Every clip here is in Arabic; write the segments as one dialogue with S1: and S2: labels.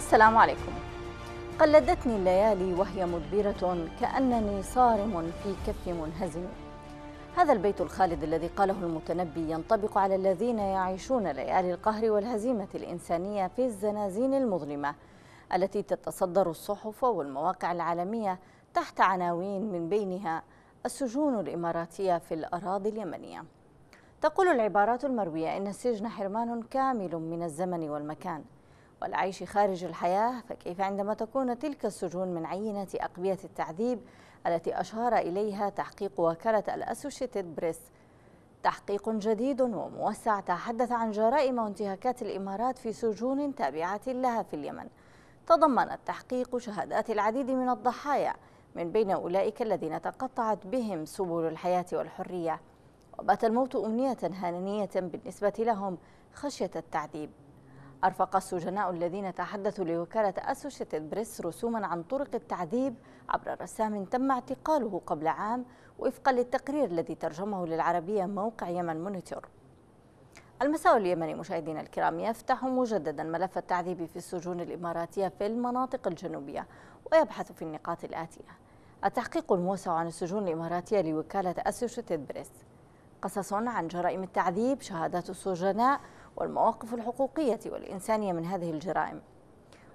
S1: السلام عليكم قلدتني الليالي وهي مدبرة كأنني صارم في كف منهزم هذا البيت الخالد الذي قاله المتنبي ينطبق على الذين يعيشون ليالي القهر والهزيمة الإنسانية في الزنازين المظلمة التي تتصدر الصحف والمواقع العالمية تحت عناوين من بينها السجون الإماراتية في الأراضي اليمنية تقول العبارات المروية إن السجن حرمان كامل من الزمن والمكان والعيش خارج الحياة فكيف عندما تكون تلك السجون من عينة أقبية التعذيب التي أشار إليها تحقيق وكالة الأسوشيتد بريس تحقيق جديد وموسع تحدث عن جرائم وانتهاكات الإمارات في سجون تابعة لها في اليمن تضمن التحقيق شهادات العديد من الضحايا من بين أولئك الذين تقطعت بهم سبل الحياة والحرية وبات الموت أمنية هانية بالنسبة لهم خشية التعذيب أرفق السجناء الذين تحدثوا لوكالة أسوشيتد بريس رسوما عن طرق التعذيب عبر رسام تم اعتقاله قبل عام وفقا للتقرير الذي ترجمه للعربية موقع يمن مونيتور المساء اليمني مشاهدينا الكرام يفتح مجددا ملف التعذيب في السجون الإماراتية في المناطق الجنوبية ويبحث في النقاط الآتية التحقيق الموسع عن السجون الإماراتية لوكالة أسوشيتد بريس قصص عن جرائم التعذيب شهادات السجناء والمواقف الحقوقية والإنسانية من هذه الجرائم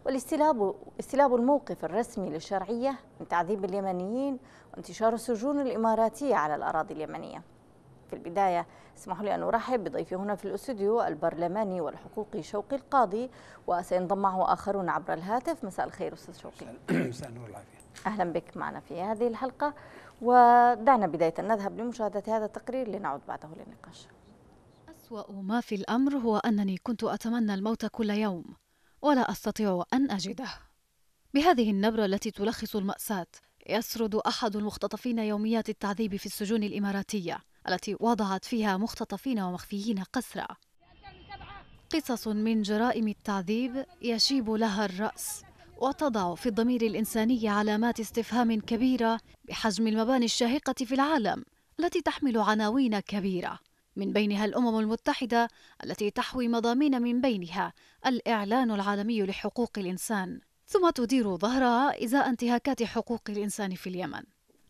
S1: والاستلاب استلاب الموقف الرسمي للشرعية من تعذيب اليمنيين وانتشار السجون الإماراتية على الأراضي اليمنية في البداية اسمحوا لي أن أرحب بضيفي هنا في الأستوديو البرلماني والحقوقي شوقي القاضي وسينضم معه آخرون عبر الهاتف مساء الخير أستاذ شوقي مساء النور أهلا بك معنا في هذه الحلقة ودعنا بداية نذهب لمشاهدة هذا التقرير لنعود بعده للنقاش
S2: أسوأ ما في الأمر هو أنني كنت أتمنى الموت كل يوم ولا أستطيع أن أجده بهذه النبرة التي تلخص المأساة يسرد أحد المختطفين يوميات التعذيب في السجون الإماراتية التي وضعت فيها مختطفين ومخفيين قسرا قصص من جرائم التعذيب يشيب لها الرأس وتضع في الضمير الإنساني علامات استفهام كبيرة بحجم المباني الشاهقة في العالم التي تحمل عناوين كبيرة من بينها الامم المتحده التي تحوي مضامين من بينها الاعلان العالمي لحقوق الانسان ثم تدير ظهرها ازاء انتهاكات حقوق الانسان في اليمن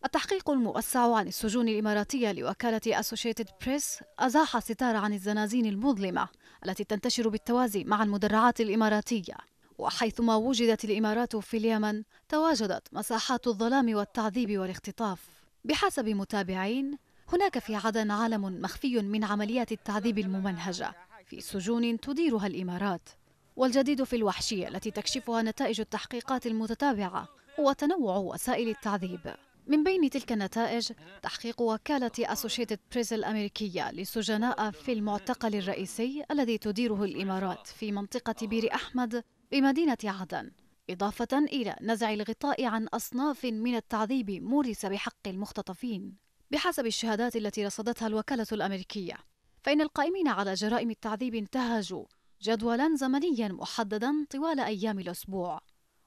S2: التحقيق الموسع عن السجون الإماراتية لوكالة أسوشيتد بريس أزاح ستار عن الزنازين المظلمة التي تنتشر بالتوازي مع المدرعات الإماراتية وحيثما وجدت الإمارات في اليمن تواجدت مساحات الظلام والتعذيب والاختطاف بحسب متابعين هناك في عدن عالم مخفي من عمليات التعذيب الممنهجة في سجون تديرها الإمارات والجديد في الوحشية التي تكشفها نتائج التحقيقات المتتابعة هو تنوع وسائل التعذيب من بين تلك النتائج تحقيق وكالة أسوشيتد بريس الأمريكية لسجناء في المعتقل الرئيسي الذي تديره الإمارات في منطقة بير أحمد بمدينة عدن إضافة إلى نزع الغطاء عن أصناف من التعذيب مورس بحق المختطفين بحسب الشهادات التي رصدتها الوكالة الأمريكية فإن القائمين على جرائم التعذيب انتهجوا جدولا زمنيا محددا طوال أيام الأسبوع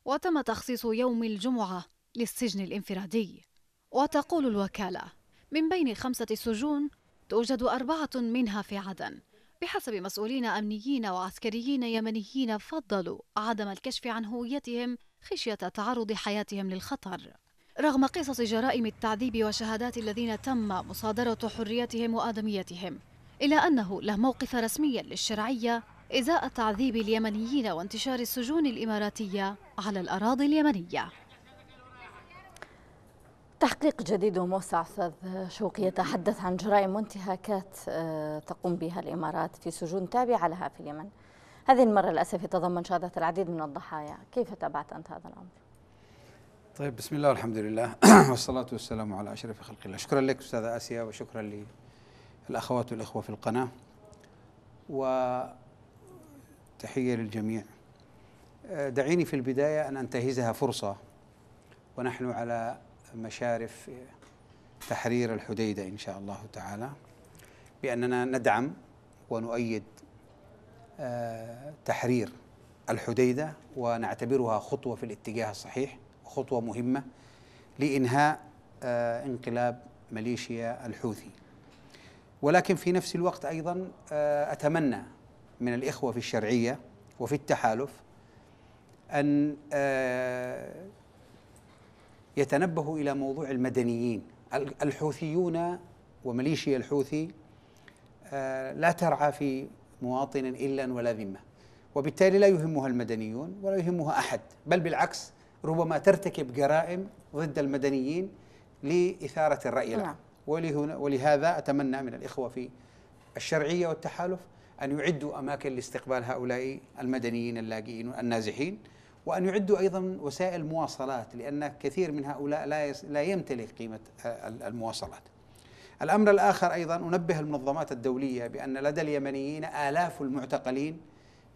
S2: وتم تخصيص يوم الجمعة للسجن الانفرادي وتقول الوكالة من بين خمسة سجون توجد أربعة منها في عدن بحسب مسؤولين أمنيين وعسكريين يمنيين فضلوا عدم الكشف عن هويتهم خشية تعرض حياتهم للخطر رغم قصص جرائم التعذيب وشهادات الذين تم مصادرة حريتهم وآدميتهم إلا أنه له موقف رسمي للشرعية إزاء تعذيب اليمنيين وانتشار السجون الإماراتية على الأراضي اليمنية
S1: تحقيق جديد وموسع استاذ شوقي يتحدث عن جرائم وانتهاكات آه، تقوم بها الامارات في سجون تابعه لها في اليمن. هذه المره للاسف يتضمن شهاده العديد من الضحايا، كيف تابعت انت هذا الامر؟
S3: طيب بسم الله والحمد لله والصلاة والسلام على أشرف خلق الله شكرا لك أستاذة آسيا وشكرا للأخوات والإخوة في القناة وتحية للجميع دعيني في البداية أن أنتهزها فرصة ونحن على مشارف تحرير الحديدة إن شاء الله تعالى بأننا ندعم ونؤيد آه، تحرير الحديدة ونعتبرها خطوة في الاتجاه الصحيح خطوة مهمة لإنهاء آه، انقلاب ماليشيا الحوثي ولكن في نفس الوقت أيضا آه، أتمنى من الإخوة في الشرعية وفي التحالف أن آه، يتنبهوا إلى موضوع المدنيين الحوثيون وميليشيا الحوثي لا ترعى في مواطن إلا ولا ذمة وبالتالي لا يهمها المدنيون ولا يهمها أحد بل بالعكس ربما ترتكب جرائم ضد المدنيين لإثارة الرأي العام ولهذا أتمنى من الإخوة في الشرعية والتحالف أن يعدوا أماكن لاستقبال هؤلاء المدنيين اللاجئين النازحين وأن يعدوا أيضا وسائل مواصلات لأن كثير من هؤلاء لا لا يمتلك قيمة المواصلات. الأمر الآخر أيضا أنبه المنظمات الدولية بأن لدى اليمنيين آلاف المعتقلين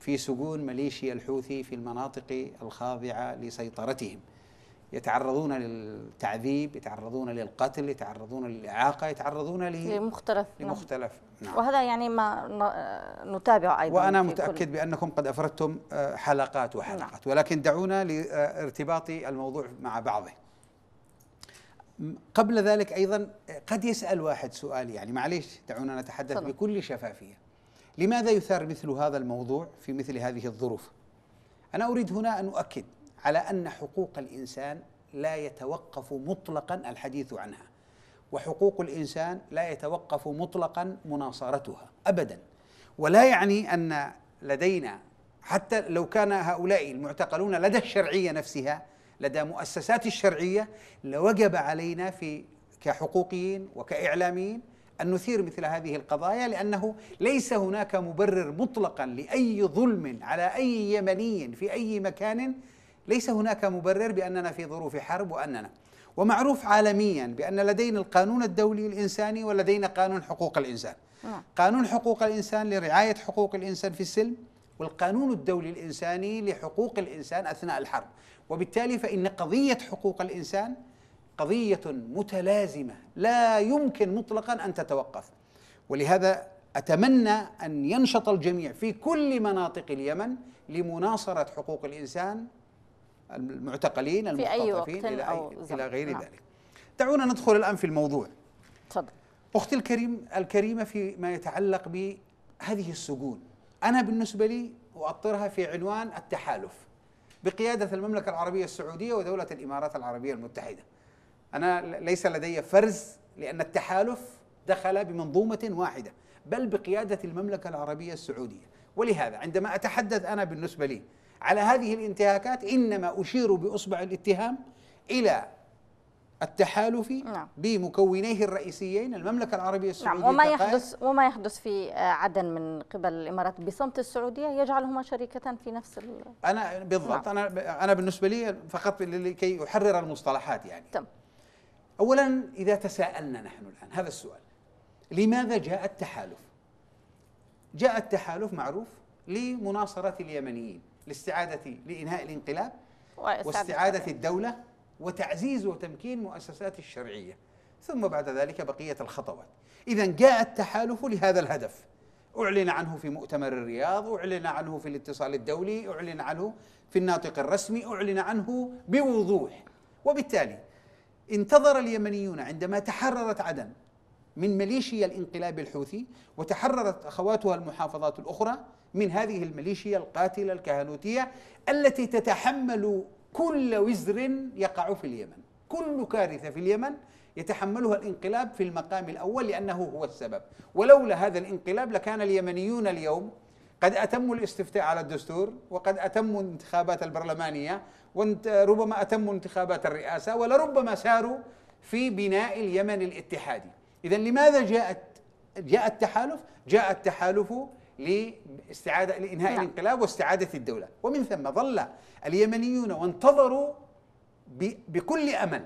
S3: في سجون ميليشيا الحوثي في المناطق الخاضعة لسيطرتهم يتعرضون للتعذيب يتعرضون للقتل يتعرضون للإعاقة يتعرضون ل... لمختلف
S1: نعم. لمختلف نعم. نعم. وهذا يعني ما نتابع أيضا وأنا متأكد كل...
S3: بأنكم قد أفردتم آه، حلقات وحلقات نعم. ولكن دعونا لارتباط الموضوع مع بعضه قبل ذلك أيضا قد يسأل واحد سؤال يعني معليش دعونا نتحدث صدق. بكل شفافية لماذا يثار مثل هذا الموضوع في مثل هذه الظروف؟ أنا أريد هنا أن أؤكد على أن حقوق الإنسان لا يتوقف مطلقا الحديث عنها وحقوق الإنسان لا يتوقف مطلقا مناصرتها أبدا ولا يعني أن لدينا حتى لو كان هؤلاء المعتقلون لدى الشرعية نفسها لدى مؤسسات الشرعية لوجب علينا في كحقوقيين وكإعلاميين أن نثير مثل هذه القضايا لأنه ليس هناك مبرر مطلقا لأي ظلم على أي يمني في أي مكان ليس هناك مبرر بأننا في ظروف حرب وأننا ومعروف عالميا بأن لدينا القانون الدولي الإنساني ولدينا قانون حقوق الإنسان نعم. قانون حقوق الإنسان لرعاية حقوق الإنسان في السلم والقانون الدولي الإنساني لحقوق الإنسان أثناء الحرب وبالتالي فإن قضية حقوق الإنسان قضية متلازمة لا يمكن مطلقا أن تتوقف ولهذا أتمنى أن ينشط الجميع في كل مناطق اليمن لمناصرة حقوق الإنسان المعتقلين المختطفين في أي إلى, أو إلى غير نعم. ذلك دعونا ندخل الآن في الموضوع تفضل أختي الكريم الكريمة فيما يتعلق بهذه السجون أنا بالنسبة لي أؤطرها في عنوان التحالف بقيادة المملكة العربية السعودية ودولة الإمارات العربية المتحدة أنا ليس لدي فرز لأن التحالف دخل بمنظومة واحدة بل بقيادة المملكة العربية السعودية ولهذا عندما أتحدث أنا بالنسبة لي على هذه الانتهاكات إنما أشير بإصبع الاتهام إلى التحالف نعم. بمكونيه الرئيسيين المملكه العربيه نعم، السعوديه نعم وما يحدث
S1: وما يحدث في آه، عدن من قبل الامارات بصمت السعوديه يجعلهما شريكتان في نفس
S3: انا بالضبط نعم. انا انا بالنسبه لي فقط لكي احرر المصطلحات يعني تم. اولا اذا تساءلنا نحن الان هذا السؤال لماذا جاء التحالف جاء التحالف معروف لمناصره اليمنيين لاستعاده لانهاء الانقلاب واستعاده الدوله وتعزيز وتمكين مؤسسات الشرعيه ثم بعد ذلك بقيه الخطوات اذا جاء التحالف لهذا الهدف أعلن عنه في مؤتمر الرياض أعلن عنه في الاتصال الدولي أعلن عنه في الناطق الرسمي أعلن عنه بوضوح وبالتالي انتظر اليمنيون عندما تحررت عدن من ميليشيا الانقلاب الحوثي وتحررت اخواتها المحافظات الاخرى من هذه الميليشيا القاتله الكهنوتيه التي تتحمل كل وزر يقع في اليمن، كل كارثه في اليمن يتحملها الانقلاب في المقام الاول لانه هو السبب، ولولا هذا الانقلاب لكان اليمنيون اليوم قد اتموا الاستفتاء على الدستور وقد اتموا الانتخابات البرلمانيه وربما أتموا انتخابات الرئاسة ولربما ساروا في بناء اليمن الاتحادي إذا لماذا جاءت جاء التحالف؟ جاء التحالف لاستعادة لإنهاء نعم. الانقلاب واستعادة الدولة ومن ثم ظل اليمنيون وانتظروا بكل أمل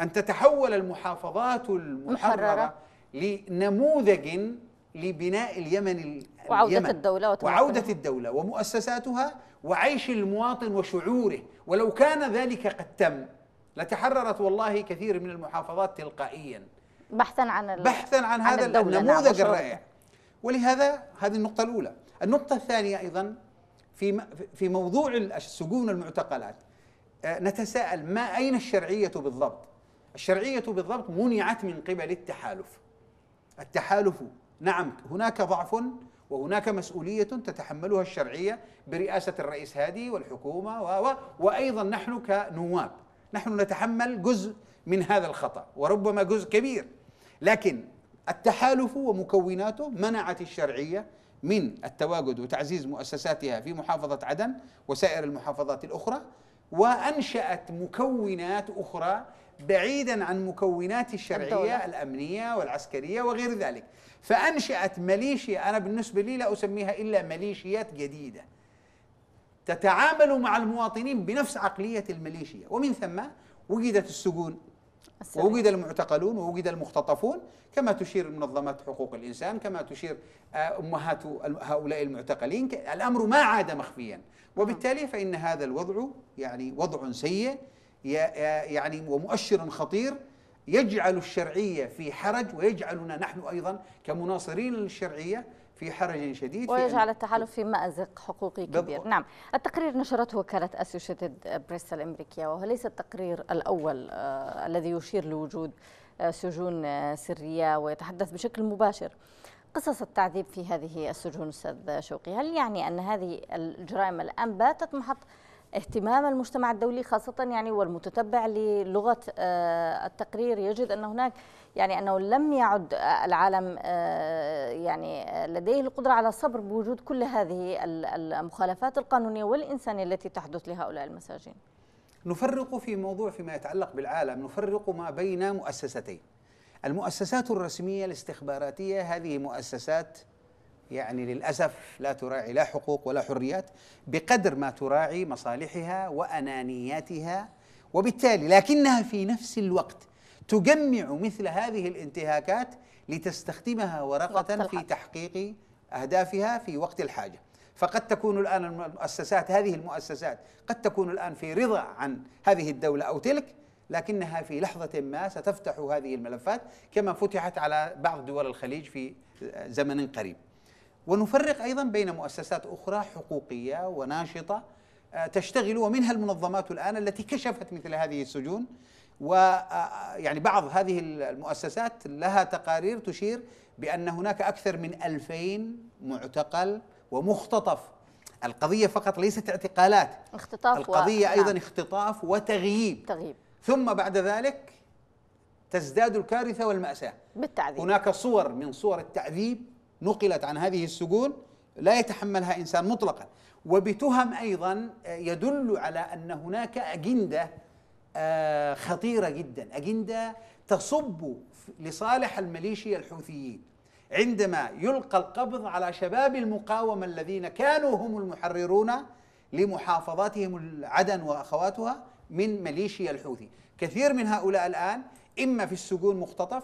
S3: أن تتحول المحافظات المحررة لنموذج لبناء اليمن وعودة اليمن الدولة وعودة الدولة ومؤسساتها وعيش المواطن وشعوره ولو كان ذلك قد تم لتحررت والله كثير من المحافظات
S1: تلقائيا بحثا عن بحثا
S3: عن هذا النموذج نعم الرائع
S1: ولهذا
S3: هذه النقطة الأولى النقطة الثانية أيضا في في موضوع السجون المعتقلات آه، نتساءل ما أين الشرعية بالضبط الشرعية بالضبط منعت من قبل التحالف التحالف نعم هناك ضعف وهناك مسؤولية تتحملها الشرعية برئاسة الرئيس هادي والحكومة و... و... وأيضا نحن كنواب نحن نتحمل جزء من هذا الخطأ وربما جزء كبير لكن التحالف ومكوناته منعت الشرعية من التواجد وتعزيز مؤسساتها في محافظة عدن وسائر المحافظات الأخرى وأنشأت مكونات أخرى بعيدا عن مكونات الشرعية الدولة. الأمنية والعسكرية وغير ذلك فأنشأت مليشيا أنا بالنسبة لي لا أسميها إلا مليشيات جديدة تتعامل مع المواطنين بنفس عقلية الميليشيا ومن ثم وجدت السجون ووجد المعتقلون ووجد المختطفون كما تشير منظمات حقوق الإنسان كما تشير آه، أمهات هؤلاء المعتقلين الأمر ما عاد مخفيا نعم. وبالتالي فإن هذا الوضع يعني وضع سيء يعني ومؤشر خطير يجعل الشرعيه في حرج ويجعلنا نحن ايضا كمناصرين للشرعيه في حرج شديد ويجعل
S1: التحالف في مأزق حقوقي كبير نعم التقرير نشرته وكالة أسوشيتد بريس الأمريكية وهو ليس التقرير الأول آه الذي يشير لوجود آه سجون آه سرية ويتحدث بشكل مباشر قصص التعذيب في هذه السجون أستاذ شوقي هل يعني أن هذه الجرائم الآن باتت محط اهتمام المجتمع الدولي خاصة يعني والمتتبع للغة آه، التقرير يجد أن هناك يعني أنه لم يعد آه، العالم آه، يعني لديه القدرة على الصبر بوجود كل هذه المخالفات القانونية والإنسانية التي تحدث لهؤلاء المساجين
S3: نفرق في موضوع فيما يتعلق بالعالم نفرق ما بين مؤسستين المؤسسات الرسمية الاستخباراتية هذه مؤسسات يعني للاسف لا تراعي لا حقوق ولا حريات بقدر ما تراعي مصالحها وانانياتها وبالتالي لكنها في نفس الوقت تجمع مثل هذه الانتهاكات لتستخدمها ورقه في تحقيق اهدافها في وقت الحاجه فقد تكون الان المؤسسات هذه المؤسسات قد تكون الان في رضا عن هذه الدوله او تلك لكنها في لحظة ما ستفتح هذه الملفات كما فتحت على بعض دول الخليج في زمن قريب ونفرق أيضا بين مؤسسات أخرى حقوقية وناشطة آه، تشتغل ومنها المنظمات الآن التي كشفت مثل هذه السجون ويعني آه، آه، بعض هذه المؤسسات لها تقارير تشير بأن هناك أكثر من ألفين معتقل ومختطف القضية فقط ليست اعتقالات
S1: اختطاف القضية و... نعم. أيضا نعم.
S3: اختطاف وتغييب تغييب. ثم بعد ذلك تزداد الكارثة والمأساة بالتعذيب هناك صور من صور التعذيب نقلت عن هذه السجون لا يتحملها انسان مطلقا وبتهم ايضا آه، يدل على ان هناك اجنده آه، خطيره جدا اجنده تصب لصالح الميليشيا الحوثيين عندما يلقى القبض على شباب المقاومه الذين كانوا هم المحررون لمحافظاتهم عدن واخواتها من ميليشيا الحوثي كثير من هؤلاء الان اما في السجون مختطف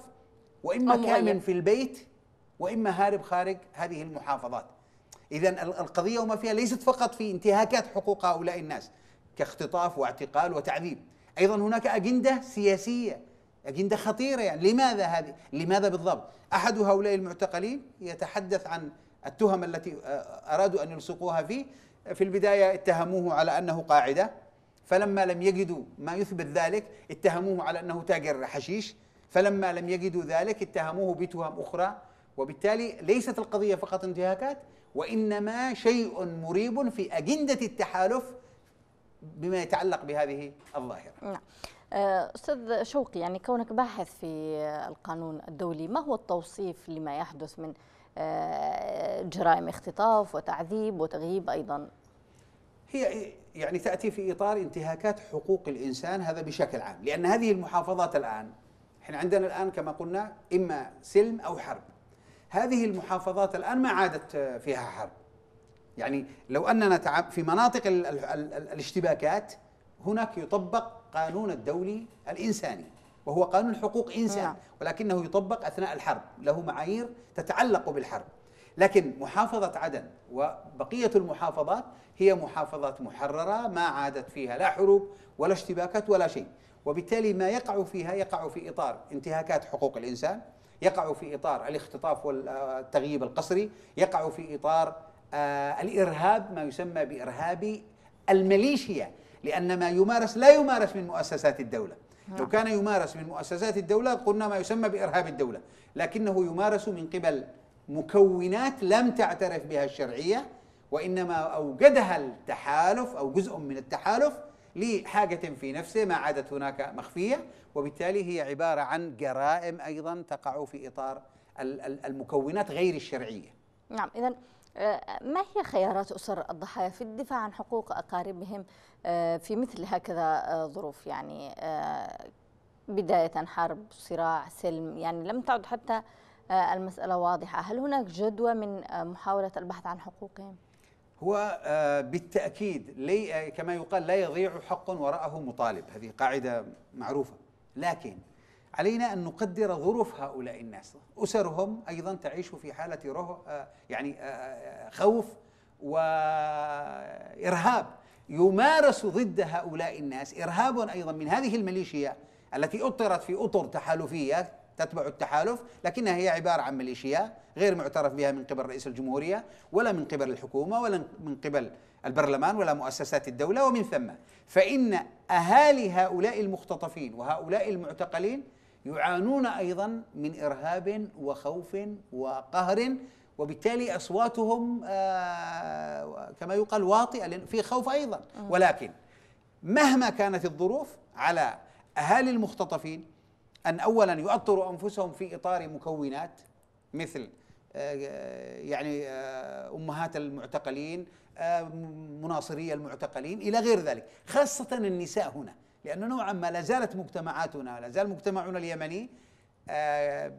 S3: واما كامن في البيت واما هارب خارج هذه المحافظات. اذا القضيه وما فيها ليست فقط في انتهاكات حقوق هؤلاء الناس كاختطاف واعتقال وتعذيب، ايضا هناك اجنده سياسيه اجنده خطيره يعني لماذا هذه؟ لماذا بالضبط؟ احد هؤلاء المعتقلين يتحدث عن التهم التي آه، آه، ارادوا ان يلصقوها فيه في البدايه اتهموه على انه قاعده فلما لم يجدوا ما يثبت ذلك اتهموه على انه تاجر حشيش فلما لم يجدوا ذلك اتهموه بتهم اخرى وبالتالي ليست القضية فقط انتهاكات وإنما شيء مريب في أجندة التحالف بما يتعلق بهذه الظاهرة
S1: نعم. آه، أستاذ شوقي يعني كونك باحث في القانون الدولي ما هو التوصيف لما يحدث من آه، جرائم اختطاف وتعذيب وتغييب أيضا
S3: هي يعني تأتي في إطار انتهاكات حقوق الإنسان هذا بشكل عام لأن هذه المحافظات الآن احنا عندنا الآن كما قلنا إما سلم أو حرب هذه المحافظات الآن ما عادت فيها حرب يعني لو أننا في مناطق الاشتباكات هناك يطبق قانون الدولي الإنساني وهو قانون حقوق إنسان نعم. ولكنه يطبق أثناء الحرب له معايير تتعلق بالحرب لكن محافظة عدن وبقية المحافظات هي محافظات محررة ما عادت فيها لا حروب ولا اشتباكات ولا شيء وبالتالي ما يقع فيها يقع في إطار انتهاكات حقوق الإنسان يقع في إطار الاختطاف والتغييب القسري يقع في إطار آه، الإرهاب ما يسمى بإرهاب الميليشيا لأن ما يمارس لا يمارس من مؤسسات الدولة نعم. لو كان يمارس من مؤسسات الدولة قلنا ما يسمى بإرهاب الدولة لكنه يمارس من قبل مكونات لم تعترف بها الشرعية وإنما أوجدها التحالف أو جزء من التحالف لحاجة في نفسه ما عادت هناك مخفية وبالتالي هي عبارة عن جرائم أيضا تقع في إطار المكونات غير الشرعية
S1: نعم إذا آه، ما هي خيارات أسر الضحايا في الدفاع عن حقوق أقاربهم آه، في مثل هكذا آه، ظروف يعني بداية حرب صراع سلم يعني لم تعد حتى المسألة واضحة هل هناك جدوى من محاولة البحث عن حقوقهم؟
S3: هو آه، بالتأكيد لي آه، كما يقال لا يضيع حق وراءه مطالب هذه قاعدة معروفة لكن علينا أن نقدر ظروف هؤلاء الناس أسرهم أيضا تعيش في حالة آه، يعني خوف وإرهاب يمارس ضد هؤلاء الناس إرهاب أيضا من هذه الميليشيا التي أطرت في أطر تحالفية تتبع التحالف لكنها هي عبارة عن ميليشيا غير معترف بها من قبل رئيس الجمهورية ولا من قبل الحكومة ولا من قبل البرلمان ولا مؤسسات الدولة ومن ثم فإن أهالي هؤلاء المختطفين وهؤلاء المعتقلين يعانون أيضا من إرهاب وخوف وقهر وبالتالي أصواتهم آه، كما يقال واطئة في خوف أيضا ولكن مهما كانت الظروف على أهالي المختطفين أن أولا يؤطروا أنفسهم في إطار مكونات مثل آه، يعني آه، أمهات المعتقلين آه، مناصري المعتقلين إلى غير ذلك خاصة النساء هنا لأنه نوعا ما لا زالت مجتمعاتنا لازال زال مجتمعنا اليمني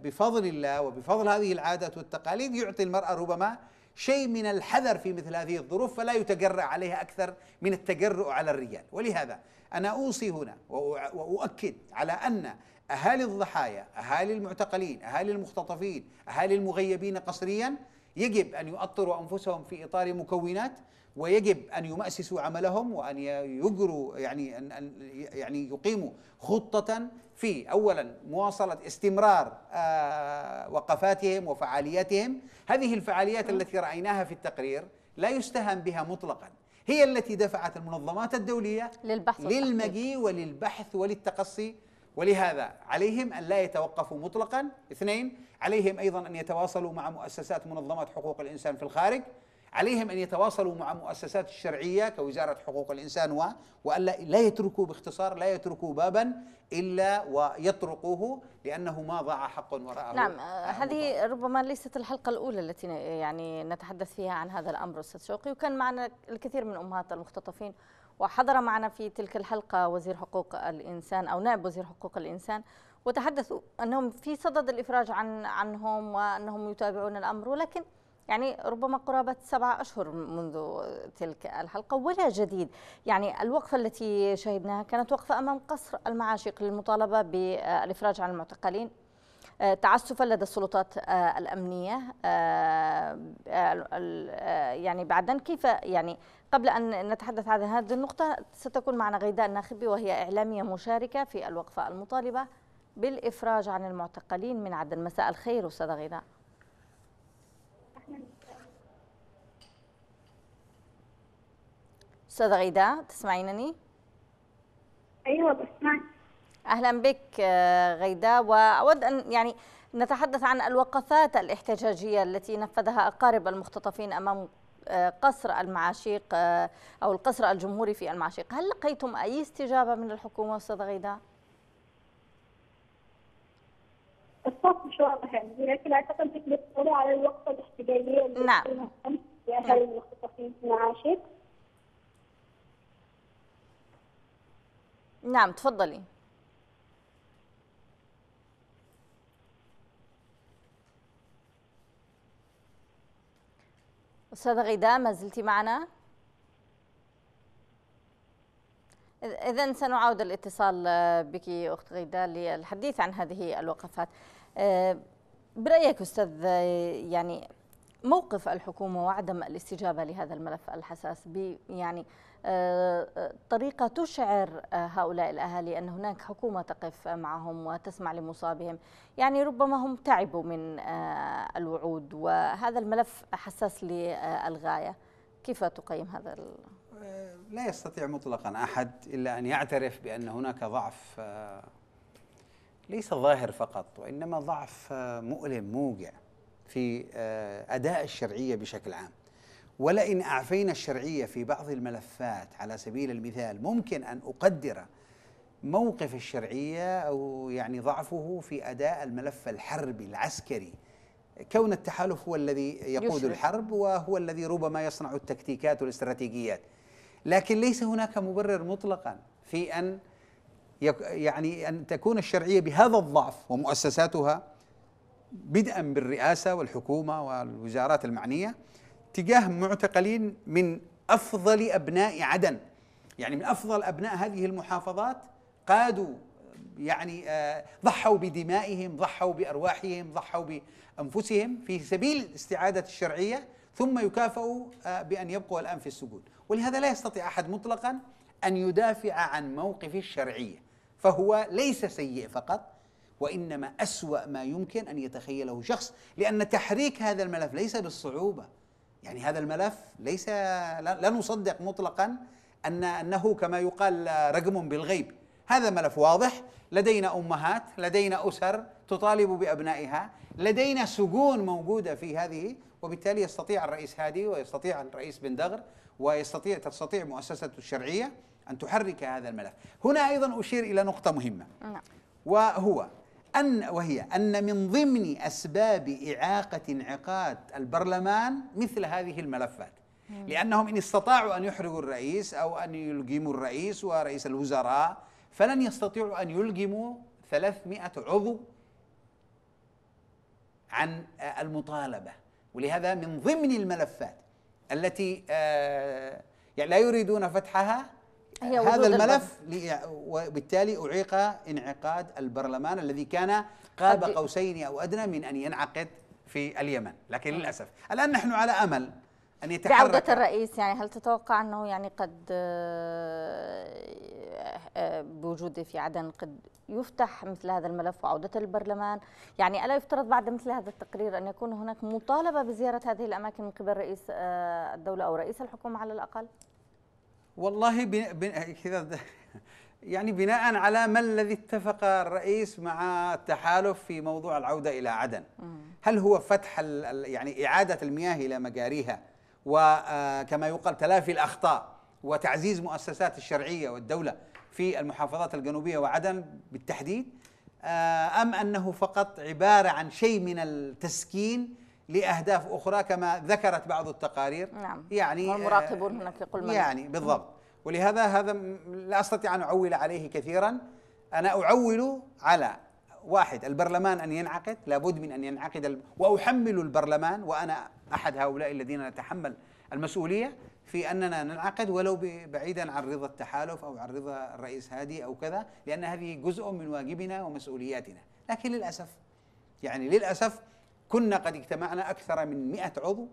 S3: بفضل الله وبفضل هذه العادات والتقاليد يعطي المرأة ربما شيء من الحذر في مثل هذه الظروف فلا يتجرأ عليها أكثر من التجرؤ على الرجال ولهذا أنا أوصي هنا وأؤكد على أن اهالي الضحايا، اهالي المعتقلين، اهالي المختطفين، اهالي المغيبين قسريا يجب ان يؤطروا انفسهم في اطار مكونات ويجب ان يمأسسوا عملهم وان يجروا يعني ان يعني يقيموا خطه في اولا مواصله استمرار آه، وقفاتهم وفعالياتهم، هذه الفعاليات التي رايناها في التقرير لا يستهان بها مطلقا، هي التي دفعت المنظمات الدوليه
S1: للبحث للمجيء
S3: وللبحث وللتقصي ولهذا عليهم أن لا يتوقفوا مطلقا اثنين عليهم أيضا أن يتواصلوا مع مؤسسات منظمات حقوق الإنسان في الخارج عليهم أن يتواصلوا مع مؤسسات الشرعية كوزارة حقوق الإنسان و... وأن لا يتركوا باختصار لا يتركوا بابا إلا ويطرقوه لأنه ما ضاع حق وراءه نعم آه, آه،
S1: هذه ربما ليست الحلقة الأولى التي يعني نتحدث فيها عن هذا الأمر أستاذ شوقي وكان معنا الكثير من أمهات المختطفين وحضر معنا في تلك الحلقة وزير حقوق الإنسان أو نائب وزير حقوق الإنسان وتحدثوا أنهم في صدد الإفراج عن عنهم وأنهم يتابعون الأمر ولكن يعني ربما قرابة سبعة أشهر منذ تلك الحلقة ولا جديد يعني الوقفة التي شهدناها كانت وقفة أمام قصر المعاشق للمطالبة بالإفراج عن المعتقلين تعسفا لدى السلطات آه، الامنيه آه، آه، يعني بعدا كيف يعني قبل أن نتحدث عن هذه النقطة ستكون معنا غيداء الناخبي وهي إعلامية مشاركة في الوقفة المطالبة بالإفراج عن المعتقلين من عدن مساء الخير أستاذة غيداء أستاذة غيداء تسمعينني؟ أيوة بسمعك اهلا بك آه، غيداء واود ان يعني نتحدث عن الوقفات الاحتجاجيه التي نفذها اقارب المختطفين امام آه، قصر المعاشيق آه، او القصر الجمهوري في المعاشيق، هل لقيتم اي استجابه من الحكومه استاذ غيداء الصوت مش واضح يعني لكن اعتقد انك بتقولي على الوقفه الاحتجاجيه اللي نعم
S3: لأهل نعم. المختطفين في المعاشيق
S1: نعم تفضلي أستاذة غيداء ما زلت معنا؟ إذا سنعاود الاتصال آه، بك أخت غيداء للحديث عن هذه الوقفات آه، برأيك أستاذ آه، يعني موقف الحكومة وعدم الاستجابة لهذا الملف الحساس ب يعني آه، آه، طريقة تشعر آه، هؤلاء الأهالي أن هناك حكومة تقف معهم وتسمع لمصابهم يعني ربما هم تعبوا من الوعود وهذا الملف حساس للغاية كيف تقيم هذا
S3: لا يستطيع مطلقا أحد إلا أن يعترف بأن هناك ضعف ليس ظاهر فقط وإنما ضعف مؤلم موجع في آه، أداء الشرعية بشكل عام ولئن أعفينا الشرعية في بعض الملفات على سبيل المثال ممكن أن أقدر موقف الشرعية أو يعني ضعفه في أداء الملف الحربي العسكري كون التحالف هو الذي يقود يشرف. الحرب وهو الذي ربما يصنع التكتيكات والاستراتيجيات لكن ليس هناك مبرر مطلقا في أن يعني أن تكون الشرعية بهذا الضعف ومؤسساتها بدءا بالرئاسه والحكومه والوزارات المعنيه تجاه معتقلين من افضل ابناء عدن يعني من افضل ابناء هذه المحافظات قادوا يعني آه، ضحوا بدمائهم ضحوا بارواحهم ضحوا بانفسهم في سبيل استعاده الشرعيه ثم يكافئوا آه، بان يبقوا الان في السجون ولهذا لا يستطيع احد مطلقا ان يدافع عن موقف الشرعيه فهو ليس سيء فقط وإنما أسوأ ما يمكن أن يتخيله شخص لأن تحريك هذا الملف ليس بالصعوبة يعني هذا الملف ليس لا نصدق مطلقا أن أنه كما يقال رقم بالغيب هذا ملف واضح لدينا أمهات لدينا أسر تطالب بأبنائها لدينا سجون موجودة في هذه وبالتالي يستطيع الرئيس هادي ويستطيع الرئيس بن دغر ويستطيع تستطيع مؤسسة الشرعية أن تحرك هذا الملف هنا أيضا أشير إلى نقطة مهمة نعم. وهو أن وهي أن من ضمن أسباب إعاقة انعقاد البرلمان مثل هذه الملفات لأنهم إن استطاعوا أن يحرقوا الرئيس أو أن يلجموا الرئيس ورئيس الوزراء فلن يستطيعوا أن يلجموا 300 عضو عن آه، المطالبة ولهذا من ضمن الملفات التي آه، يعني لا يريدون فتحها هذا الملف وبالتالي أعيق انعقاد البرلمان الذي كان قاب قوسين أو أدنى من أن ينعقد في اليمن لكن للأسف الآن نحن على أمل أن يتحرك بعودة
S1: الرئيس يعني هل تتوقع أنه يعني قد آه، آه، آه، بوجوده في عدن قد يفتح مثل هذا الملف وعودة البرلمان يعني ألا يفترض بعد مثل هذا التقرير أن يكون هناك مطالبة بزيارة هذه الأماكن من قبل رئيس الدولة أو رئيس الحكومة على الأقل؟
S3: والله بن... بن... كذا يعني بناء على ما الذي اتفق الرئيس مع التحالف في موضوع العوده الى عدن هل هو فتح يعني اعاده المياه الى مجاريها وكما آه، يقال تلافي الاخطاء وتعزيز مؤسسات الشرعيه والدوله في المحافظات الجنوبيه وعدن بالتحديد آه، ام انه فقط عباره عن شيء من التسكين لأهداف أخرى كما ذكرت بعض التقارير
S1: نعم يعني والمراقبون هناك يقول آه، يعني بالضبط
S3: ولهذا هذا لا أستطيع أن أعول عليه كثيرا أنا أعول على واحد البرلمان أن ينعقد لابد من أن ينعقد وأحمل البرلمان وأنا أحد هؤلاء الذين نتحمل المسؤولية في أننا ننعقد ولو بعيدا عن رضا التحالف أو عن رضا الرئيس هادي أو كذا لأن هذه جزء من واجبنا ومسؤولياتنا لكن للأسف يعني للأسف كنا قد اجتمعنا أكثر من 100 عضو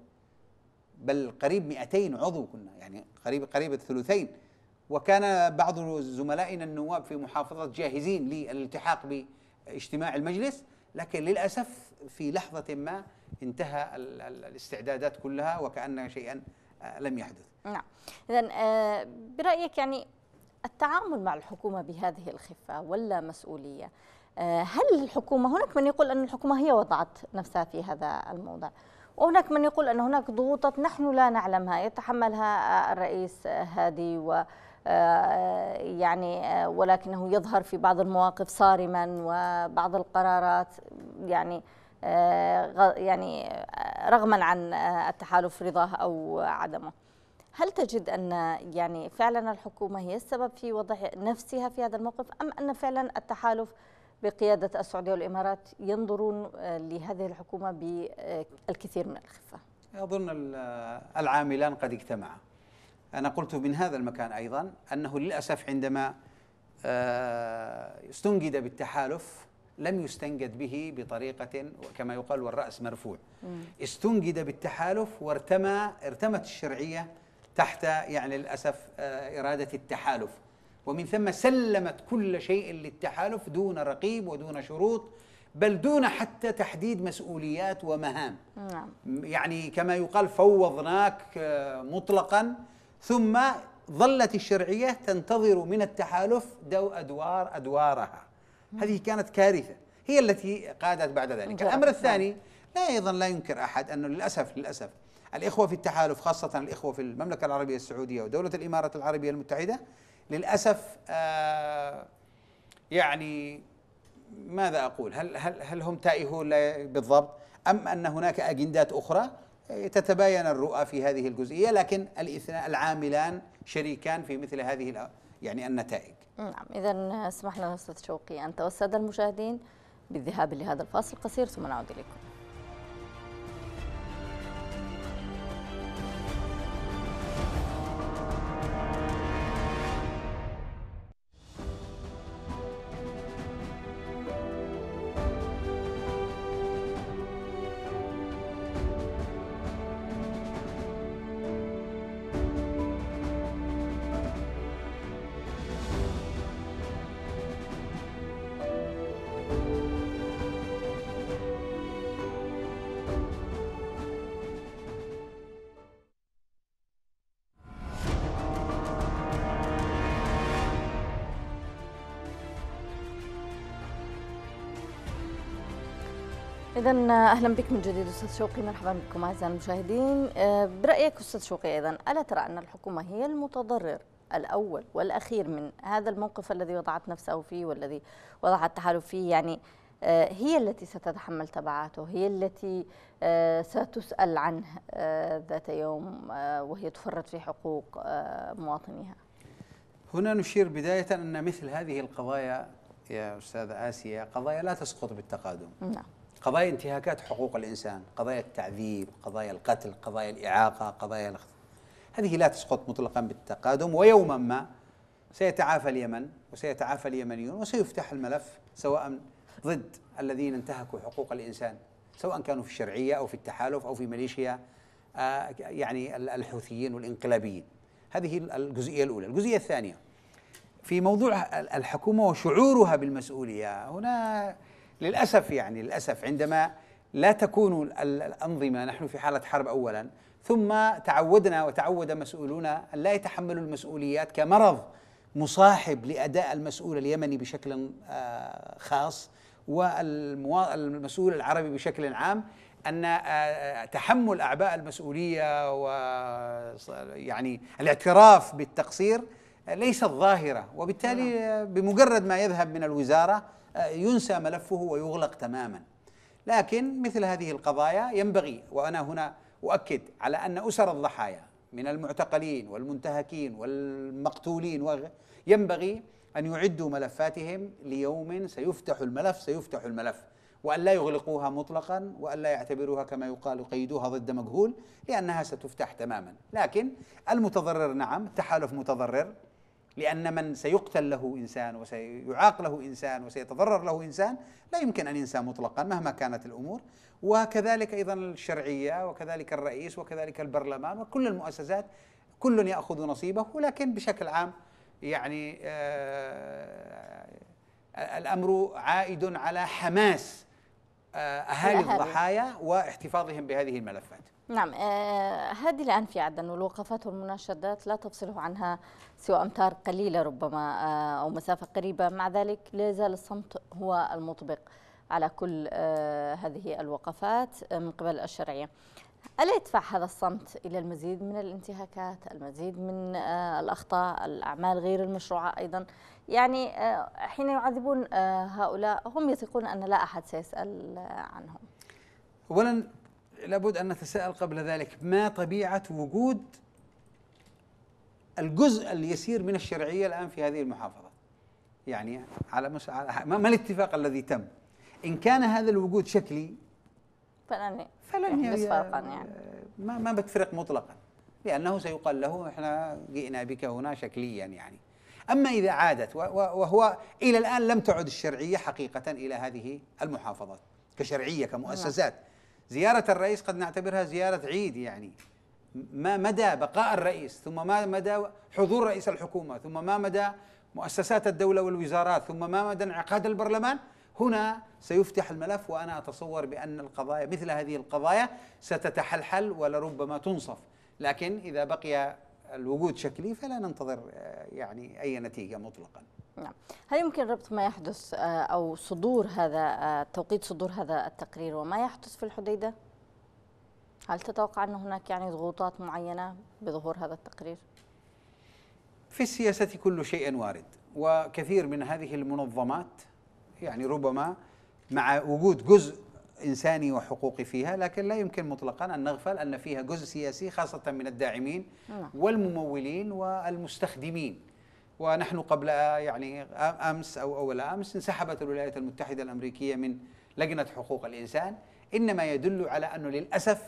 S3: بل قريب 200 عضو كنا يعني قريب قريب الثلثين وكان بعض زملائنا النواب في محافظة جاهزين للالتحاق باجتماع المجلس لكن للأسف في لحظة ما انتهى الاستعدادات كلها وكأن شيئا آه، لم يحدث
S1: نعم إذا آه، برأيك يعني التعامل مع الحكومة بهذه الخفة ولا مسؤولية آه، هل الحكومة هناك من يقول أن الحكومة هي وضعت نفسها في هذا الموضع وهناك من يقول أن هناك ضغوطات نحن لا نعلمها يتحملها الرئيس هادي و آه، يعني آه، ولكنه يظهر في بعض المواقف صارما وبعض القرارات يعني يعني رغما عن التحالف رضاه او عدمه. هل تجد ان يعني فعلا الحكومه هي السبب في وضع نفسها في هذا الموقف ام ان فعلا التحالف بقيادة السعودية والإمارات ينظرون آه، لهذه الحكومة بالكثير من الخفة
S3: أظن آه، العاملان قد اجتمعا أنا قلت من هذا المكان أيضا أنه للأسف عندما آه، استنجد بالتحالف لم يستنجد به بطريقة كما يقال والرأس مرفوع استنجد بالتحالف وارتمى ارتمت الشرعية تحت يعني للأسف إرادة التحالف ومن ثم سلمت كل شيء للتحالف دون رقيب ودون شروط بل دون حتى تحديد مسؤوليات ومهام نعم. يعني كما يقال فوضناك آه، مطلقا ثم ظلت الشرعية تنتظر من التحالف دو أدوار أدوارها هذه كانت كارثة هي التي قادت بعد ذلك الأمر نعم. الثاني لا أيضا لا ينكر أحد أنه للأسف للأسف الإخوة في التحالف خاصة الإخوة في المملكة العربية السعودية ودولة الإمارات العربية المتحدة للاسف آه، يعني ماذا اقول هل هل هل هم تائهون بالضبط ام ان هناك اجندات اخرى تتباين الرؤى في هذه الجزئيه لكن الاثنان العاملان شريكان في مثل هذه يعني النتائج
S1: نعم اذا اسمح لنا استاذ شوقي ان توسد المشاهدين بالذهاب لهذا الفاصل القصير ثم نعود اليكم إذا أهلا بك من جديد أستاذ شوقي مرحبا بكم أعزائي المشاهدين آه، برأيك أستاذ شوقي أيضا ألا ترى أن الحكومة هي المتضرر الأول والأخير من هذا الموقف الذي وضعت نفسه فيه والذي وضعت التحالف فيه يعني آه، هي التي ستتحمل تبعاته هي التي آه، ستسأل عنه ذات يوم وهي تفرط في حقوق مواطنيها
S3: هنا نشير بداية أن مثل هذه القضايا يا أستاذ آسيا قضايا لا تسقط بالتقادم نعم قضايا انتهاكات حقوق الانسان، قضايا التعذيب، قضايا القتل، قضايا الاعاقه، قضايا الاخذ. هذه لا تسقط مطلقا بالتقادم ويوما ما سيتعافى اليمن وسيتعافى اليمنيون وسيفتح الملف سواء ضد الذين انتهكوا حقوق الانسان سواء كانوا في الشرعيه او في التحالف او في ميليشيا آه يعني الحوثيين والانقلابيين. هذه الجزئيه الاولى، الجزئيه الثانيه في موضوع الحكومه وشعورها بالمسؤوليه هنا للأسف يعني للأسف عندما لا تكون الأنظمة نحن في حالة حرب أولا ثم تعودنا وتعود مسؤولونا أن لا يتحملوا المسؤوليات كمرض مصاحب لأداء المسؤول اليمني بشكل آه، خاص والمسؤول العربي بشكل عام ان آه، تحمل اعباء المسؤوليه و يعني الاعتراف بالتقصير ليست ظاهره وبالتالي نعم. بمجرد ما يذهب من الوزاره آه، ينسى ملفه ويغلق تماما لكن مثل هذه القضايا ينبغي وانا هنا اؤكد على ان اسر الضحايا من المعتقلين والمنتهكين والمقتولين ينبغي ان يعدوا ملفاتهم ليوم سيفتح الملف سيفتح الملف وأن لا يغلقوها مطلقا وأن لا يعتبروها كما يقال يقيدوها ضد مجهول لأنها ستفتح تماما لكن المتضرر نعم تحالف متضرر لأن من سيقتل له إنسان وسيعاق له إنسان وسيتضرر له إنسان لا يمكن أن ينسى مطلقا مهما كانت الأمور وكذلك أيضا الشرعية وكذلك الرئيس وكذلك البرلمان وكل المؤسسات كل يأخذ نصيبه ولكن بشكل عام يعني آه الأمر عائد على حماس آه، أهالي الضحايا واحتفاظهم بهذه الملفات
S1: نعم آه، هذه الآن في عدن والوقفات والمناشدات لا تفصله عنها سوى أمتار قليلة ربما آه، أو مسافة قريبة مع ذلك لا يزال الصمت هو المطبق على كل هذه الوقفات من قبل الشرعية ألا يدفع هذا الصمت إلى المزيد من الانتهاكات المزيد من آه، الأخطاء الأعمال غير المشروعة أيضا يعني آه، حين يعذبون آه، هؤلاء هم يثقون أن لا أحد سيسأل عنهم
S3: أولا لابد أن نتساءل قبل ذلك ما طبيعة وجود الجزء اليسير من الشرعية الآن في هذه المحافظة يعني على ما الاتفاق الذي تم إن كان هذا الوجود شكلي
S1: فلن فلن يعني يحدث فرقا يعني
S3: ما ما بتفرق مطلقا لانه سيقال له احنا جئنا بك هنا شكليا يعني اما اذا عادت وهو الى الان لم تعد الشرعيه حقيقه الى هذه المحافظات كشرعيه كمؤسسات نعم. زياره الرئيس قد نعتبرها زياره عيد يعني ما مدى بقاء الرئيس ثم ما مدى حضور رئيس الحكومه ثم ما مدى مؤسسات الدوله والوزارات ثم ما مدى انعقاد البرلمان هنا سيفتح الملف وانا اتصور بان القضايا مثل هذه القضايا ستتحلحل ولربما تنصف لكن اذا بقي الوجود شكلي فلا ننتظر آه، يعني اي نتيجه مطلقا.
S1: نعم، هل يمكن ربط ما يحدث آه، او صدور هذا آه، توقيت صدور هذا التقرير وما يحدث في الحديده؟ هل تتوقع ان هناك يعني ضغوطات معينه بظهور هذا التقرير؟
S3: في السياسه كل شيء وارد وكثير من هذه المنظمات يعني ربما مع وجود جزء انساني وحقوقي فيها لكن لا يمكن مطلقا ان نغفل ان فيها جزء سياسي خاصه من الداعمين نعم. والممولين والمستخدمين ونحن قبل يعني امس او اول امس انسحبت الولايات المتحده الامريكيه من لجنه حقوق الانسان انما يدل على انه للاسف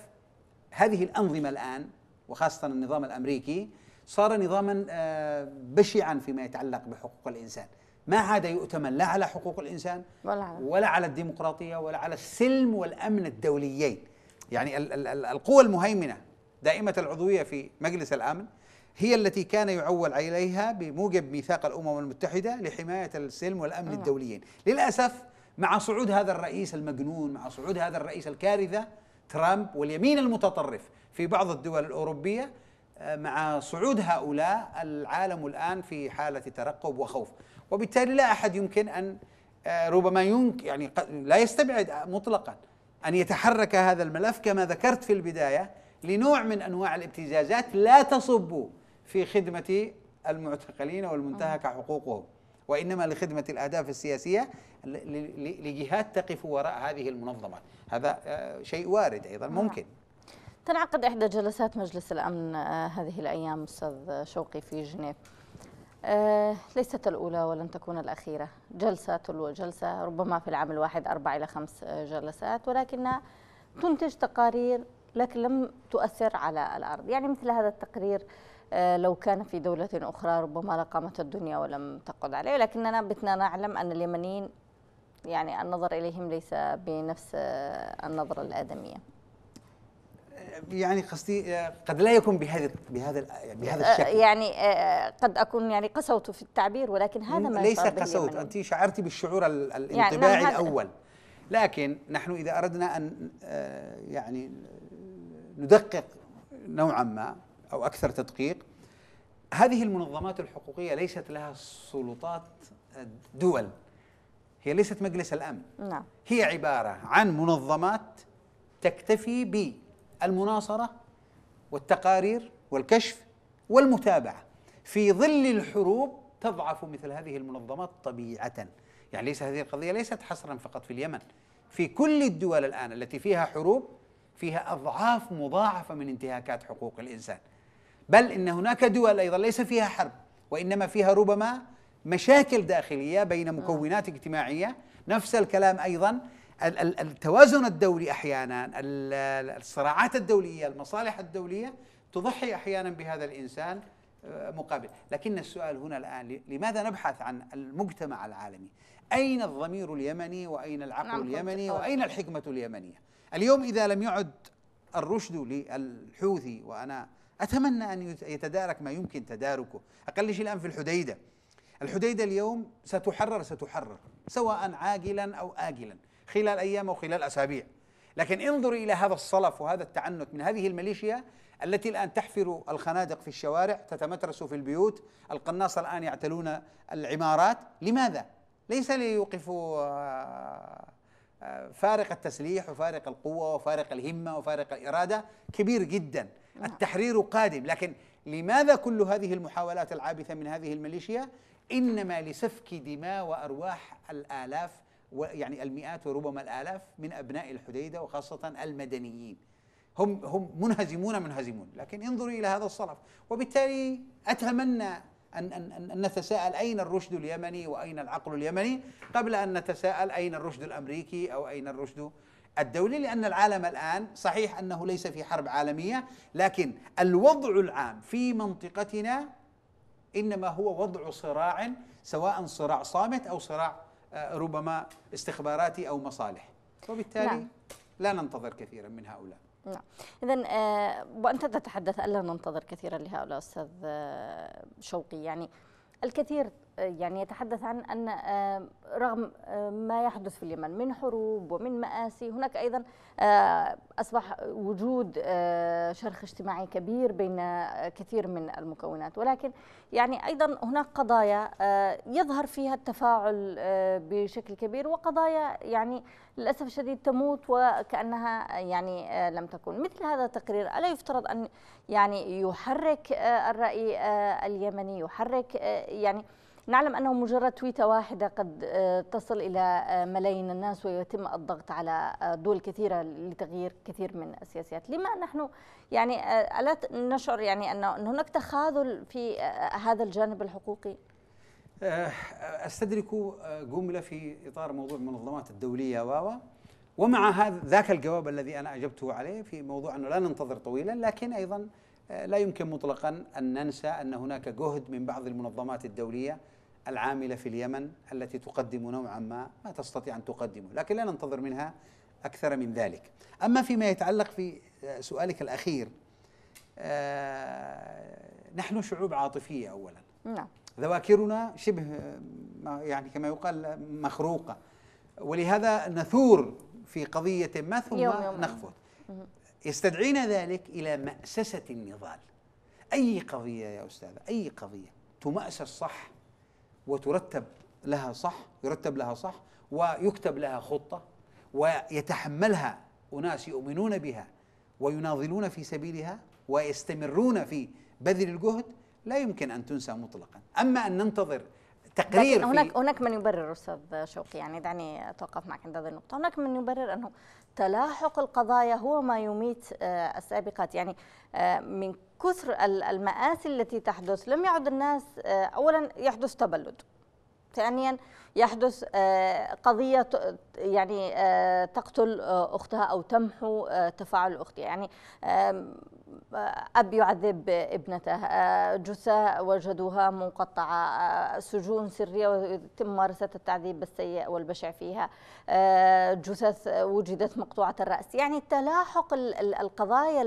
S3: هذه الانظمه الان وخاصه النظام الامريكي صار نظاما آه، بشعا فيما يتعلق بحقوق الانسان ما عاد يؤتمن لا على حقوق الإنسان ولا على, ولا على الديمقراطية ولا على السلم والأمن الدوليين يعني القوى المهيمنة دائمة العضوية في مجلس الأمن هي التي كان يعول عليها بموجب ميثاق الأمم المتحدة لحماية السلم والأمن الدوليين للأسف مع صعود هذا الرئيس المجنون مع صعود هذا الرئيس الكارثة ترامب واليمين المتطرف في بعض الدول الأوروبية آه، مع صعود هؤلاء العالم الآن في حالة ترقب وخوف وبالتالي لا احد يمكن ان آه، ربما يمكن يعني لا يستبعد مطلقا ان يتحرك هذا الملف كما ذكرت في البدايه لنوع من انواع الابتزازات لا تصب في خدمه المعتقلين والمنتهك آه. حقوقهم وانما لخدمه الاهداف السياسيه لجهات تقف وراء هذه المنظمات هذا آه، شيء وارد ايضا ممكن
S1: تنعقد احدى جلسات مجلس الامن هذه الايام استاذ شوقي في جنيف آه، ليست الأولى ولن تكون الأخيرة جلسة تلو جلسة ربما في العام الواحد أربع إلى خمس آه، جلسات ولكنها تنتج تقارير لكن لم تؤثر على الأرض يعني مثل هذا التقرير آه، لو كان في دولة أخرى ربما لقامت الدنيا ولم تقعد عليه ولكننا بتنا نعلم أن اليمنيين يعني النظر إليهم ليس بنفس النظرة الآدمية
S3: يعني قصدي آه، قد لا يكون بهذا بهذا بهذا آه، الشكل
S1: يعني آه، قد اكون يعني قسوت في التعبير ولكن هذا ما ليس قسوت
S3: انت شعرت بالشعور يعني الانطباعي يعني الاول لكن نحن اذا اردنا ان يعني ندقق نوعا ما او اكثر تدقيق هذه المنظمات الحقوقيه ليست لها سلطات دول هي ليست مجلس الامن نعم هي عباره عن منظمات تكتفي ب المناصره والتقارير والكشف والمتابعه في ظل الحروب تضعف مثل هذه المنظمات طبيعه يعني ليس هذه القضيه ليست حصرا فقط في اليمن في كل الدول الان التي فيها حروب فيها اضعاف مضاعفه من انتهاكات حقوق الانسان بل ان هناك دول ايضا ليس فيها حرب وانما فيها ربما مشاكل داخليه بين مكونات اجتماعيه نفس الكلام ايضا التوازن الدولي احيانا الصراعات الدوليه المصالح الدوليه تضحي احيانا بهذا الانسان آه، مقابل لكن السؤال هنا الان لماذا نبحث عن المجتمع العالمي اين الضمير اليمني واين العقل نعم، اليمني واين الحكمه اليمنيه اليوم اذا لم يعد الرشد للحوثي وانا اتمنى ان يتدارك ما يمكن تداركه اقل شيء الان في الحديده الحديده اليوم ستحرر ستحرر سواء عاجلا او اجلا خلال أيام أو خلال أسابيع لكن انظر إلى هذا الصلف وهذا التعنت من هذه الميليشيا التي الآن تحفر الخنادق في الشوارع تتمترس في البيوت القناص الآن يعتلون العمارات لماذا؟ ليس ليوقفوا آه، آه، فارق التسليح وفارق القوة وفارق الهمة وفارق الإرادة كبير جدا نعم. التحرير قادم لكن لماذا كل هذه المحاولات العابثة من هذه الميليشيا إنما لسفك دماء وأرواح الآلاف يعني المئات وربما الآلاف من أبناء الحديدة وخاصة المدنيين هم هم منهزمون منهزمون لكن انظروا إلى هذا الصرف وبالتالي أتمنى أن, أن, أن نتساءل أين الرشد اليمني وأين العقل اليمني قبل أن نتساءل أين الرشد الأمريكي أو أين الرشد الدولي لأن العالم الآن صحيح أنه ليس في حرب عالمية لكن الوضع العام في منطقتنا إنما هو وضع صراع سواء صراع صامت أو صراع آه، ربما استخباراتي أو مصالح وبالتالي نعم. لا ننتظر كثيرا من هؤلاء
S1: نعم إذا آه، وأنت تتحدث ألا ننتظر كثيرا لهؤلاء أستاذ آه، شوقي يعني الكثير يعني يتحدث عن أن آه، رغم آه، ما يحدث في اليمن من حروب ومن مآسي هناك أيضا آه، أصبح وجود شرخ اجتماعي كبير بين كثير من المكونات ولكن يعني أيضا هناك قضايا يظهر فيها التفاعل بشكل كبير وقضايا يعني للأسف الشديد تموت وكأنها يعني لم تكن مثل هذا التقرير ألا يفترض أن يعني يحرك الرأي اليمني يحرك يعني نعلم أنه مجرد تويتة واحدة قد آه، تصل إلى آه، ملايين الناس ويتم الضغط على آه، دول كثيرة لتغيير كثير من السياسات لما نحن يعني ألا نشعر يعني أن هناك تخاذل في هذا الجانب الحقوقي؟
S3: أستدرك جملة في إطار موضوع المنظمات الدولية واوا ومع هذا ذاك الجواب الذي أنا أجبته عليه في موضوع أنه لا ننتظر طويلا لكن أيضا آه، لا يمكن مطلقا ان ننسى ان هناك جهد من بعض المنظمات الدوليه العامله في اليمن التي تقدم نوعا ما ما تستطيع ان تقدمه، لكن لا ننتظر منها اكثر من ذلك. اما فيما يتعلق في آه، سؤالك الاخير آه، نحن شعوب عاطفيه اولا. نعم. ذواكرنا شبه يعني كما يقال مخروقه ولهذا نثور في قضيه ما ثم يوم يوم نخفض. يستدعينا ذلك إلى مأسسة النضال أي قضية يا أستاذ أي قضية تمأسس صح وترتب لها صح يرتب لها صح ويكتب لها خطة ويتحملها أناس يؤمنون بها ويناضلون في سبيلها ويستمرون في بذل الجهد لا يمكن أن تنسى مطلقا أما أن ننتظر تقرير لكن هناك
S1: هناك من يبرر استاذ شوقي يعني دعني اتوقف معك عند هذه النقطه هناك من يبرر انه تلاحق القضايا هو ما يميت آه، السابقات يعني آه، من كثر المآسي التي تحدث لم يعد الناس آه، أولا يحدث تبلد ثانيا يحدث قضية يعني تقتل أختها أو تمحو تفاعل أختها يعني أب يعذب ابنته آه، جثة وجدوها منقطعة آه، سجون سرية وتم ممارسة التعذيب السيء والبشع فيها آه، جثث وجدت مقطوعة الرأس يعني تلاحق القضايا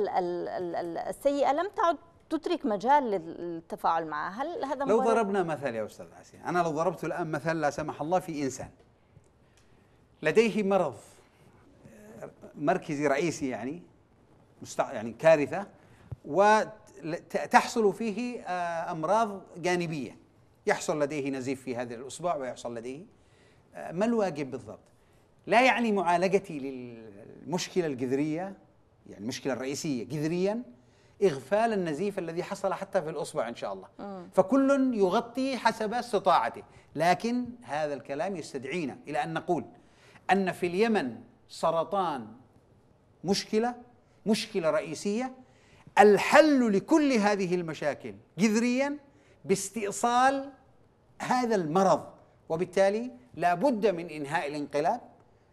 S1: السيئة لم تعد تترك مجال للتفاعل معها هل هذا لو ضربنا
S3: مثل يا أستاذ حسين أنا لو ضربت الآن مثل لا سمح الله في إنسان لديه مرض مركزي رئيسي يعني مستع... يعني كارثة وتحصل فيه آه، امراض جانبيه يحصل لديه نزيف في هذا الاصبع ويحصل لديه آه، ما الواجب بالضبط؟ لا يعني معالجتي للمشكله الجذريه يعني المشكله الرئيسيه جذريا اغفال النزيف الذي حصل حتى في الاصبع ان شاء الله فكل يغطي حسب استطاعته لكن هذا الكلام يستدعينا الى ان نقول ان في اليمن سرطان مشكله مشكله رئيسيه الحل لكل هذه المشاكل جذريا باستئصال هذا المرض وبالتالي لا بد من انهاء الانقلاب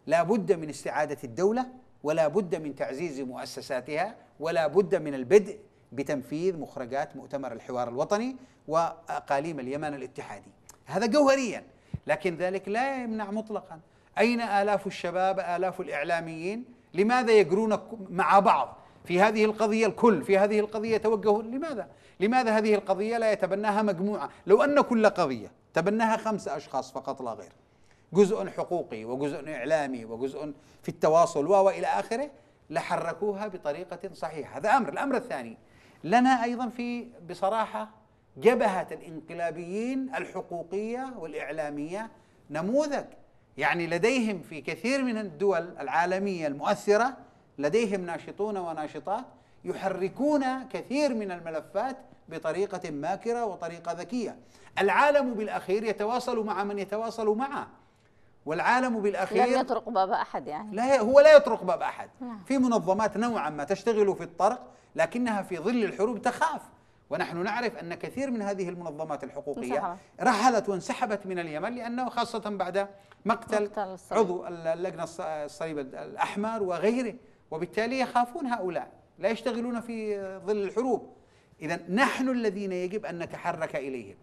S3: لا بد من استعاده الدوله ولا بد من تعزيز مؤسساتها ولا بد من البدء بتنفيذ مخرجات مؤتمر الحوار الوطني واقاليم اليمن الاتحادي هذا جوهريا لكن ذلك لا يمنع مطلقا اين الاف الشباب الاف الاعلاميين لماذا يجرون مع بعض في هذه القضية الكل في هذه القضية توجه لماذا؟ لماذا هذه القضية لا يتبناها مجموعة لو أن كل قضية تبناها خمسة أشخاص فقط لا غير جزء حقوقي وجزء إعلامي وجزء في التواصل وإلى آخره لحركوها بطريقة صحيحة هذا أمر الأمر الثاني لنا أيضا في بصراحة جبهة الانقلابيين الحقوقية والإعلامية نموذج يعني لديهم في كثير من الدول العالمية المؤثرة لديهم ناشطون وناشطات يحركون كثير من الملفات بطريقه ماكره وطريقه ذكيه. العالم بالاخير يتواصل مع من يتواصل معه. والعالم بالاخير لم
S1: يطرق باب احد يعني لا هو
S3: لا يطرق باب احد لا. نعم. في منظمات نوعا ما تشتغل في الطرق لكنها في ظل الحروب تخاف ونحن نعرف ان كثير من هذه المنظمات الحقوقيه رحلت وانسحبت من اليمن لانه خاصه بعد مقتل, مقتل عضو اللجنه الصليب الاحمر وغيره وبالتالي يخافون هؤلاء لا يشتغلون في ظل الحروب إذا نحن الذين يجب أن نتحرك إليهم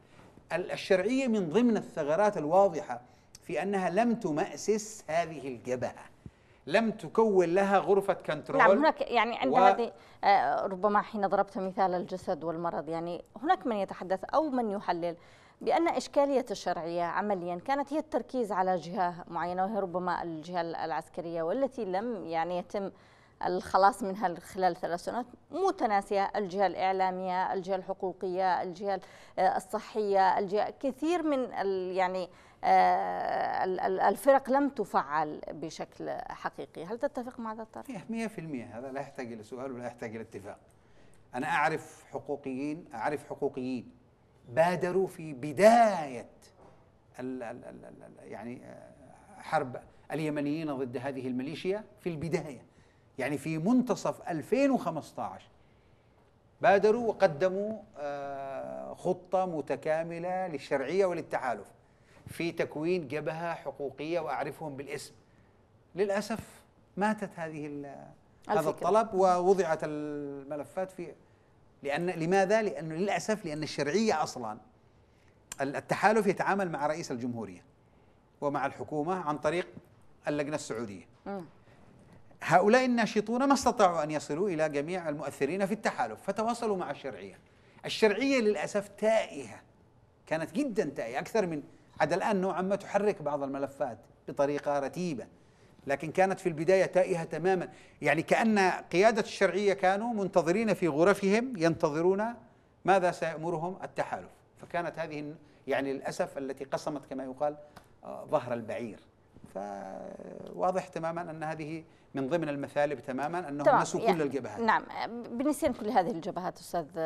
S3: الشرعية من ضمن الثغرات الواضحة في أنها لم تمأسس هذه الجبهة لم تكون لها غرفة كنترول نعم هناك
S1: يعني عندما و... آه، ربما حين ضربت مثال الجسد والمرض يعني هناك من يتحدث أو من يحلل بأن إشكالية الشرعية عمليا كانت هي التركيز على جهة معينة وهي ربما الجهة العسكرية والتي لم يعني يتم الخلاص منها خلال ثلاث سنوات متناسية الجهة الإعلامية الجهة الحقوقية الجهة الصحية الجهة كثير من يعني آه، الفرق لم تفعل بشكل حقيقي هل تتفق مع هذا الطرح؟ 100%
S3: إيه، هذا لا يحتاج إلى سؤال ولا يحتاج إلى اتفاق أنا أعرف حقوقيين أعرف حقوقيين بادروا في بداية الـ الـ الـ يعني آه، حرب اليمنيين ضد هذه الميليشيا في البداية يعني في منتصف 2015 بادروا وقدموا آه، خطة متكاملة للشرعية وللتحالف في تكوين جبهة حقوقية وأعرفهم بالاسم للأسف ماتت هذه
S2: هذا الطلب
S3: ووضعت الملفات في لأن لماذا؟ لأنه للأسف لأن الشرعية أصلا التحالف يتعامل مع رئيس الجمهورية ومع الحكومة عن طريق اللجنة السعودية م. هؤلاء الناشطون ما استطاعوا أن يصلوا إلى جميع المؤثرين في التحالف فتواصلوا مع الشرعية الشرعية للأسف تائهة كانت جدا تائهة أكثر من عدا الآن نوعا ما تحرك بعض الملفات بطريقة رتيبة لكن كانت في البداية تائهة تماما يعني كأن قيادة الشرعية كانوا منتظرين في غرفهم ينتظرون ماذا سيأمرهم التحالف فكانت هذه يعني للأسف التي قسمت كما يقال آه، ظهر البعير فواضح تماما ان هذه من ضمن المثالب تماما انهم طبعا نسوا يعني كل الجبهات
S1: نعم بنسيان كل هذه الجبهات استاذ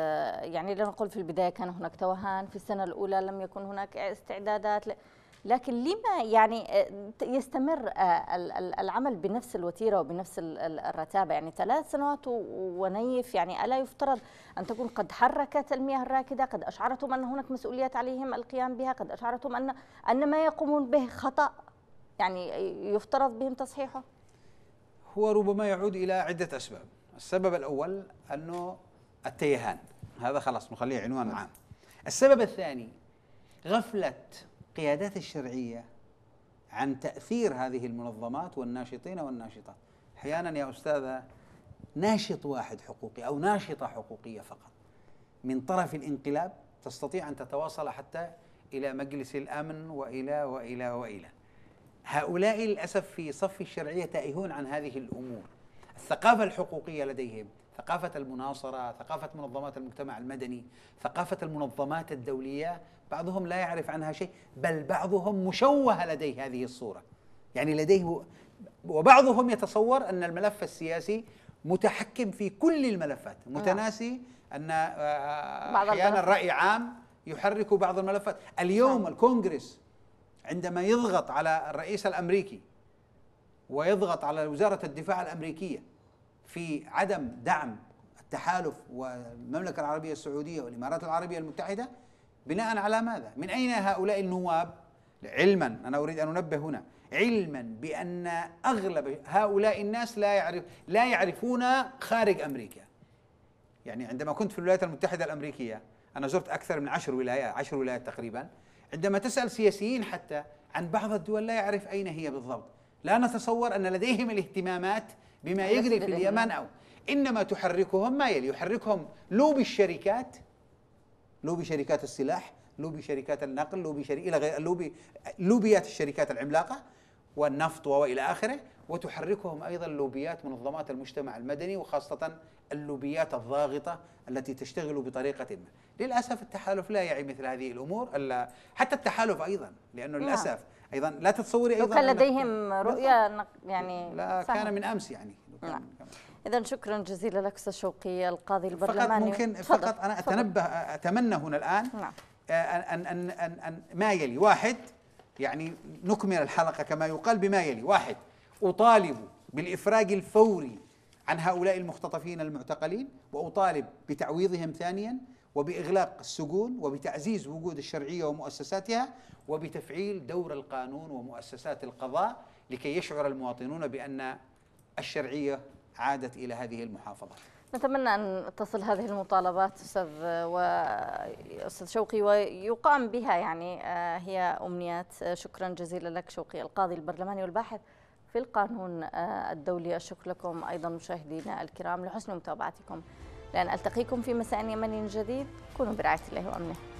S1: يعني لنقول في البدايه كان هناك توهان في السنه الاولى لم يكن هناك استعدادات لكن لما يعني آه، يستمر آه، العمل بنفس الوتيره وبنفس الرتابه يعني ثلاث سنوات ونيف يعني الا يفترض ان تكون قد حركت المياه الراكده قد اشعرتم ان هناك مسؤوليات عليهم القيام بها قد اشعرتم ان ان ما يقومون به خطا يعني يفترض بهم تصحيحه
S3: هو ربما يعود إلى عدة أسباب السبب الأول أنه التيهان هذا خلاص نخليه عنوان عام السبب الثاني غفلة قيادات الشرعية عن تأثير هذه المنظمات والناشطين والناشطات أحيانا يا أستاذة ناشط واحد حقوقي أو ناشطة حقوقية فقط من طرف الانقلاب تستطيع أن تتواصل حتى إلى مجلس الأمن وإلى وإلى وإلى هؤلاء للأسف في صف الشرعية تائهون عن هذه الأمور الثقافة الحقوقية لديهم ثقافة المناصرة ثقافة منظمات المجتمع المدني ثقافة المنظمات الدولية بعضهم لا يعرف عنها شيء بل بعضهم مشوه لديه هذه الصورة يعني لديه وبعضهم يتصور أن الملف السياسي متحكم في كل الملفات نعم. متناسي أن آه، أحيانا الرأي عام يحرك بعض الملفات اليوم نعم. الكونغرس عندما يضغط على الرئيس الامريكي ويضغط على وزاره الدفاع الامريكيه في عدم دعم التحالف والمملكه العربيه السعوديه والامارات العربيه المتحده بناء على ماذا؟ من اين هؤلاء النواب؟ علما انا اريد ان انبه هنا علما بان اغلب هؤلاء الناس لا يعرف لا يعرفون خارج امريكا. يعني عندما كنت في الولايات المتحده الامريكيه انا زرت اكثر من عشر ولايات عشر ولايات تقريبا عندما تسأل سياسيين حتى عن بعض الدول لا يعرف أين هي بالضبط لا نتصور أن لديهم الاهتمامات بما يجري في اليمن أو إنما تحركهم ما يلي يحركهم لوبي الشركات لوبي شركات السلاح لوبي شركات النقل لوبي شري... إلى غير لوبي لوبيات الشركات العملاقة والنفط وإلى آخره وتحركهم أيضا لوبيات منظمات المجتمع المدني وخاصة اللوبيات الضاغطه التي تشتغل بطريقه ما. للاسف التحالف لا يعي مثل هذه الامور الا حتى التحالف ايضا
S1: لانه نعم. للاسف
S3: ايضا لا تتصوري ايضا كان لديهم
S1: رؤيه يعني لا كان من امس يعني نعم. اذا شكرا جزيلا لك استاذ شوقي القاضي البرلماني فقط ممكن فضل. فقط انا اتنبه
S3: اتمنى هنا الان نعم. آه، أن, أن, أن, أن ما يلي واحد يعني نكمل الحلقة كما يقال بما يلي واحد أطالب بالإفراج الفوري عن هؤلاء المختطفين المعتقلين واطالب بتعويضهم ثانيا وباغلاق السجون وبتعزيز وجود الشرعيه ومؤسساتها وبتفعيل دور القانون ومؤسسات القضاء لكي يشعر المواطنون بان الشرعيه عادت الى هذه المحافظه.
S1: نتمنى ان تصل هذه المطالبات استاذ استاذ شوقي ويقام بها يعني آه، هي امنيات آه، شكرا جزيلا لك شوقي القاضي البرلماني والباحث في القانون الدولي أشكر لكم أيضا مشاهدينا الكرام لحسن متابعتكم لأن ألتقيكم في مساء يمني جديد كونوا برعاية الله وأمنه